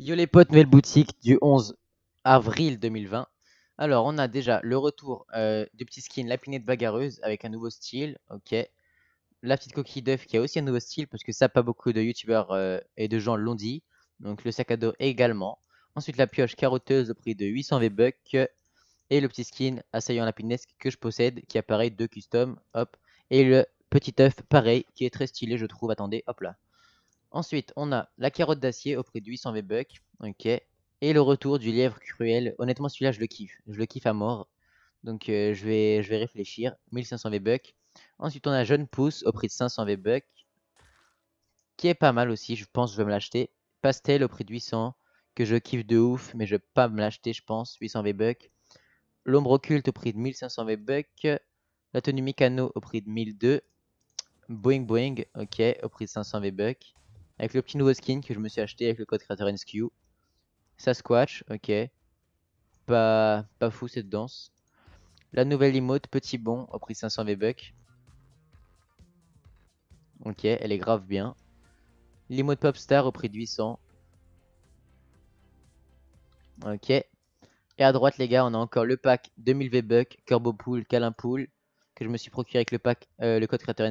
Yo les potes, nouvelle boutique du 11 avril 2020. Alors, on a déjà le retour euh, du petit skin Lapinette Bagarreuse avec un nouveau style, ok. La petite coquille d'œuf qui a aussi un nouveau style parce que ça, pas beaucoup de youtubeurs euh, et de gens l'ont dit. Donc, le sac à dos également. Ensuite, la pioche carotteuse au prix de 800 V-Bucks. Et le petit skin assaillant lapinesque que je possède qui apparaît de custom, hop. Et le petit œuf, pareil, qui est très stylé, je trouve. Attendez, hop là. Ensuite, on a la carotte d'acier au prix de 800 V-Bucks. Ok. Et le retour du lièvre cruel. Honnêtement, celui-là, je le kiffe. Je le kiffe à mort. Donc, euh, je, vais, je vais réfléchir. 1500 V-Bucks. Ensuite, on a Jeune Pousse au prix de 500 V-Bucks. Qui est pas mal aussi. Je pense que je vais me l'acheter. Pastel au prix de 800. Que je kiffe de ouf. Mais je vais pas me l'acheter, je pense. 800 V-Bucks. L'ombre occulte au prix de 1500 V-Bucks. La tenue au prix de 1002. Boing, boing. ok, au prix de 500 V-Bucks. Avec le petit nouveau skin que je me suis acheté avec le code créateur Ça Sasquatch, ok. Pas, pas fou cette danse. La nouvelle limote, petit bon, au prix 500 V-Bucks. Ok, elle est grave bien. L'emote Popstar au prix de 800. Ok. Et à droite, les gars, on a encore le pack 2000 V-Bucks, Corbeau Pool, Calin Pool, que je me suis procuré avec le pack, euh, le code créateur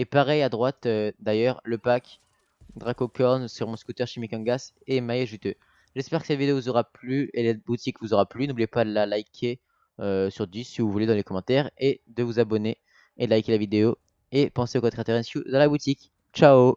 Et pareil à droite, euh, d'ailleurs, le pack Dracocorn sur mon scooter Chimikangas et maillet Juteux. J'espère que cette vidéo vous aura plu et la boutique vous aura plu. N'oubliez pas de la liker euh, sur 10 si vous voulez dans les commentaires et de vous abonner et de liker la vidéo. Et pensez au code intérêt dans la boutique. Ciao